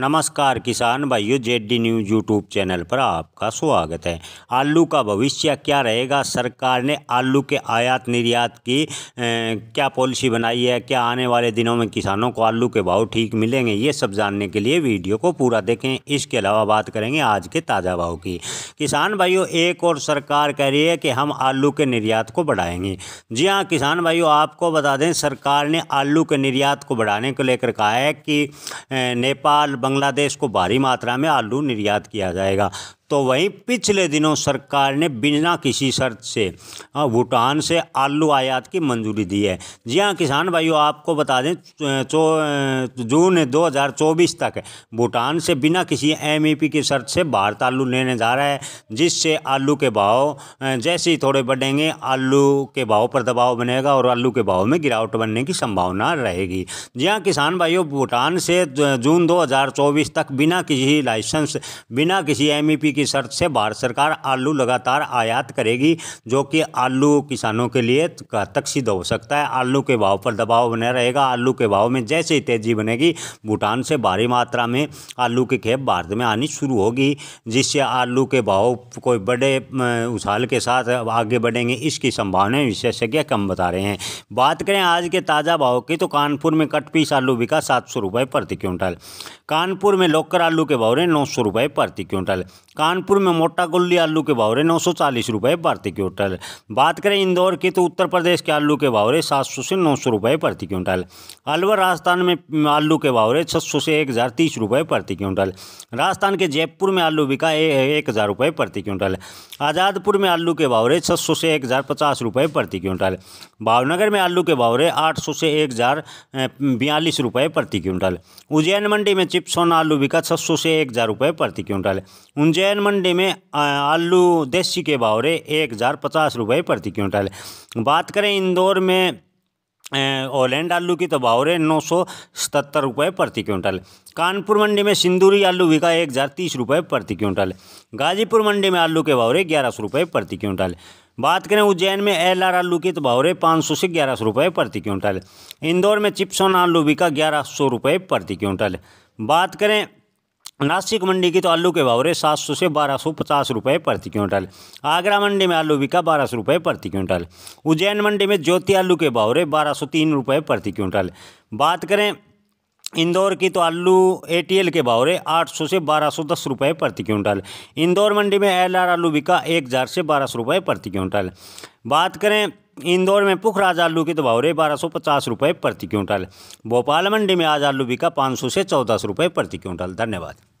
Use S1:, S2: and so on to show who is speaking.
S1: नमस्कार किसान भाइयों JD D news YouTube channel पर आपका स्वागत है आलू का भविष्य क्या रहेगा सरकार ने आलू के आयात निर्यात की ए, क्या पॉलिसी बनाई है क्या आने वाले दिनों में किसानों को आलू के भाव ठीक मिलेंगे ये सब जानने के लिए वीडियो को पूरा देखें इसके अलावा बात करेंगे आज के ताज़ा भाव की किसान भाइयों एक और सरकार कह रही है कि हम आलू के निर्यात को बढ़ाएंगे जी हाँ किसान भाइयों आपको बता दें सरकार ने आलू के निर्यात को बढ़ाने को लेकर कहा है कि नेपाल बांग्लादेश को भारी मात्रा में आलू निर्यात किया जाएगा तो वहीं पिछले दिनों सरकार ने बिना किसी शर्त से हाँ, भूटान से आलू आयात की मंजूरी दी है जी हाँ किसान भाइयों आपको बता दें दो जून 2024 तक भूटान से बिना किसी एमईपी e की शर्त से भारत आलू लेने जा रहा है जिससे आलू के भाव हाँ, जैसे ही थोड़े बढ़ेंगे आलू के भाव पर दबाव बनेगा और आलू के भाव में गिरावट बनने की संभावना रहेगी जी हाँ किसान भाइयों भूटान से जून चौबीस तक बिना किसी लाइसेंस बिना किसी एमईपी की शर्त से भारत सरकार आलू लगातार आयात करेगी जो कि आलू किसानों के लिए घातक सिद्ध हो सकता है आलू के भाव पर दबाव बना रहेगा आलू के भाव में जैसे ही तेजी बनेगी भूटान से भारी मात्रा में आलू की खेप भारत में आनी शुरू होगी जिससे आलू के भाव कोई बड़े उछाल के साथ आगे बढ़ेंगे इसकी संभावना विशेषज्ञ कम बता रहे हैं बात करें आज के ताज़ा भाव की तो कानपुर में कटपीस आलू बिका सात सौ रुपये प्रति क्विंटल कानपुर में लोकर आलू के भाव रहे नौ सौ रुपये प्रति क्विंटल कानपुर में मोटा गुल्ली आलू के भाव रहे नौ सौ चालीस रुपये प्रति क्विंटल बात करें इंदौर की तो उत्तर प्रदेश के आलू के भाव रहे सात सौ से नौ सौ रुपये प्रति क्विंटल अलवर राजस्थान में आलू के भाव रहे छः सौ से एक हज़ार तीस रुपये प्रति क्विंटल राजस्थान के जयपुर में आलू बिका एक हज़ार रुपये प्रति क्विंटल आज़ादपुर में आलू के भाव रहे छः सौ से एक हज़ार पचास रुपये प्रति क्विंटल भावनगर में आलू के भाव रहे आठ सौ से एक हज़ार बयालीस रुपये प्रति क्विंटल उज्जैन मंडी में चिप्सोन आलू बिका छः सौ से एक हज़ार रुपये प्रति क्विंटल उज्जैन चिकन मंडी में आलू देसी के भाव रहे एक हज़ार पचास रुपये प्रति क्विंटल बात करें इंदौर में ओलैंड आलू की तो भाव रहे नौ सौ सतहत्तर रुपये प्रति क्विंटल कानपुर मंडी में सिंदूरी आलू बिका एक हज़ार तीस रुपये प्रति क्विंटल गाजीपुर मंडी में आलू के भाव रहे ग्यारह सौ रुपये प्रति क्विंटल बात करें उज्जैन में एल आर आलू की तो भाव रहे पाँच सौ से ग्यारह सौ रुपये प्रति क्विंटल इंदौर में चिप्सोन आलू बिका ग्यारह सौ रुपये प्रति क्विंटल बात करें नासिक मंडी की तो आलू के भाव रहे सात सौ से बारह सौ पचास रुपये प्रति क्विंटल आगरा मंडी में आलू बिका बारह सौ रुपये प्रति क्विंटल उज्जैन मंडी में ज्योति आलू के भाव रहे बारह सौ तीन रुपये प्रति क्विंटल बात करें इंदौर की तो आलू एटीएल के भाव रहे 800 से 1210 रुपए प्रति क्विंटल इंदौर मंडी में एलआर आलू बिका 1000 से 1200 रुपए प्रति क्विंटल बात करें इंदौर में पुखराज आलू की तो भाव बारह सौ पचास रुपये प्रति क्विंटल भोपाल मंडी में आज आलू बिका पाँच सौ से चौदह सौ रुपये प्रति क्विंटल धन्यवाद